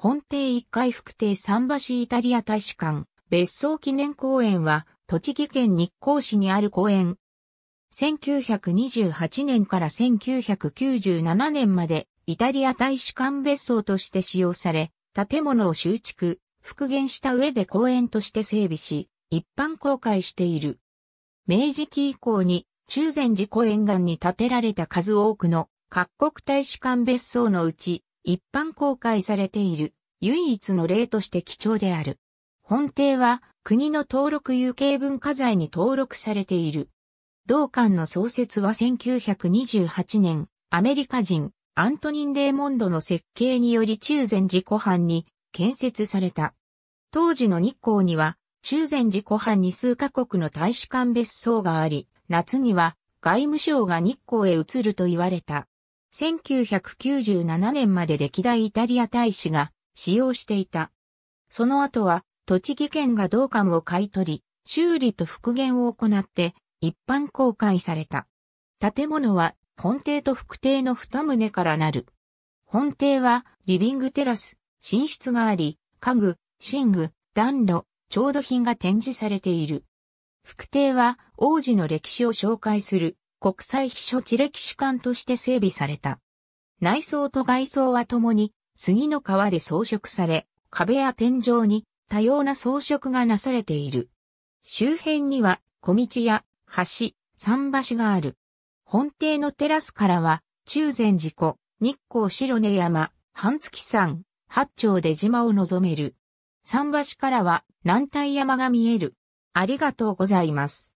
本邸1階副邸桟橋イタリア大使館、別荘記念公園は、栃木県日光市にある公園。1928年から1997年まで、イタリア大使館別荘として使用され、建物を修築、復元した上で公園として整備し、一般公開している。明治期以降に中禅寺公園岸に建てられた数多くの各国大使館別荘のうち一般公開されている唯一の例として貴重である。本邸は国の登録有形文化財に登録されている。同館の創設は1928年、アメリカ人アントニン・レーモンドの設計により中禅寺湖畔に建設された。当時の日光には中禅寺湖畔に数カ国の大使館別荘があり、夏には外務省が日光へ移ると言われた。1997年まで歴代イタリア大使が使用していた。その後は、栃木県が同館を買い取り、修理と復元を行って一般公開された。建物は本邸と副邸の二棟からなる。本邸はリビングテラス、寝室があり、家具、寝具、暖炉、調度品が展示されている。副邸は王子の歴史を紹介する国際秘書地歴史館として整備された。内装と外装は共に杉の皮で装飾され、壁や天井に多様な装飾がなされている。周辺には小道や橋、桟橋がある。本邸のテラスからは中禅寺湖、日光白根山、半月山、八丁出島を望める。桟橋からは南大山が見える。ありがとうございます。